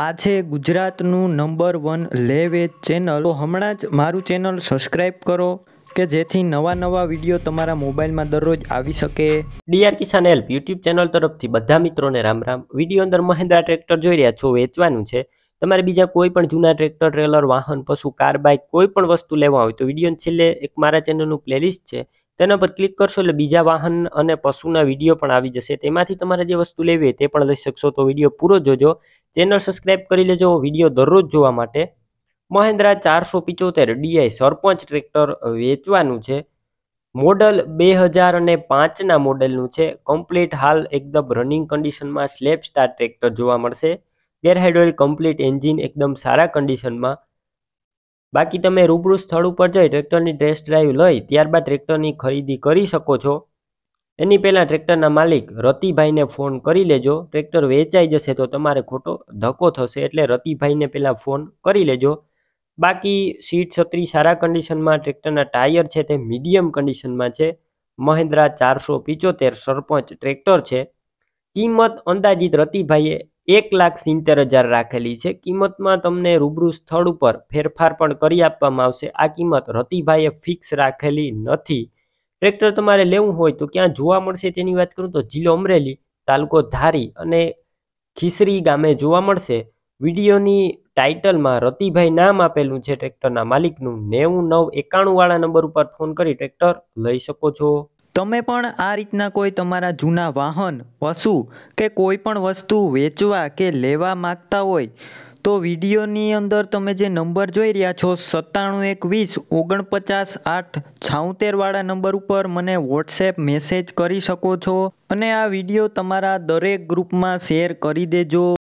આજે ગુજરાતનું number one લેવેજ channel તો હમણાં જ મારું ચેનલ સબસ્ક્રાઈબ કરો કે જેથી નવા નવા વિડીયો તમારા મોબાઈલમાં દરરોજ આવી શકે DR Kisan help YouTube channel તરફથી બધા મિત્રોને રામ રામ વિડીયો અંદર મહેન્દ્રા ટ્રેક્ટર જોઈ રહ્યા છો વેચવાનું છે તમારે બીજા કોઈ પણ જૂના ટ્રેક્ટર ટ્રેલર વાહન પશુ કાર બાઇક કોઈ પણ વસ્તુ લેવા હોય તો વિડીયોને છેલ્લે એક મારા ચેનલનું પ્લેલિસ્ટ છે તેના પર ક્લિક કરશો એટલે બીજા વાહન અને પશુના વિડીયો પણ આવી જશે તેમાંથી તમારે જે વસ્તુ લેવી હોય તે પણ લઈ શકશો તો વિડીયો પૂરો જોજો ચેનલ સબસ્ક્રાઇબ કરી લેજો વિડીયો દરરોજ જોવા માટે મહેન્દ્રા ચારસો પિચોતેર ડીઆઈ સરપંચ ટ્રેક્ટર વેચવાનું છે મોડલ બે હજાર અને પાંચના મોડલનું છે કમ્પ્લીટ હાલ એકદમ રનિંગ કન્ડિશનમાં સ્લેપ સ્ટાર ટ્રેક્ટર જોવા મળશે ગેર હાઇડ્રોલિક કમ્પ્લીટ એન્જિન એકદમ સારા કન્ડિશનમાં બાકી તમે રૂબરૂ સ્થળ ઉપર જઈ ટ્રેક્ટરની ટેસ્ટ ડ્રાઈવ લઈ ત્યારબાદ ટ્રેક્ટરની ખરીદી કરી શકો છો એની પહેલાં ટ્રેક્ટરના માલિક રતિભાઈને ફોન કરી લેજો ટ્રેક્ટર વેચાઈ જશે તો તમારે ખોટો ધક્કો થશે એટલે રતિભાઈને પહેલાં ફોન કરી લેજો બાકી સીટ છત્રી સારા કન્ડિશનમાં ટ્રેક્ટરના ટાયર છે તે મીડિયમ કન્ડિશનમાં છે મહિન્દ્રા ચારસો પિચોતેર સરપંચ ટ્રેક્ટર છે કિંમત અંદાજિત રતિભાઈએ એક લાખ સિત્તેર હજાર રાખેલી છે કિંમતમાં તમને રૂબરૂ સ્થળ ઉપર ફેરફાર પણ કરી આપવામાં આવશે આ કિંમત રતિભાઈએ ફિક્સ રાખેલી નથી ટ્રેક્ટર તમારે લેવું હોય તો ક્યાં જોવા મળશે તેની વાત કરું તો જિલ્લો અમરેલી તાલુકો ધારી અને ખીસરી ગામે જોવા મળશે વિડીયોની ટાઇટલમાં રતિભાઈ નામ આપેલું છે ટ્રેક્ટરના માલિકનું નેવું નવ એકાણું વાળા નંબર ઉપર ફોન કરી ટ્રેક્ટર લઈ શકો છો તમે પણ આ રીતના કોઈ તમારા જૂના વાહન પશુ કે કોઈ પણ વસ્તુ વેચવા કે લેવા માગતા હોય તો વિડીયોની અંદર તમે જે નંબર જોઈ રહ્યા છો સત્તાણું એક વીસ ઓગણપચાસ આઠ છાઉતેરવાળા નંબર ઉપર મને વોટ્સએપ મેસેજ કરી શકો છો અને આ વિડીયો તમારા દરેક ગ્રુપમાં શેર કરી દેજો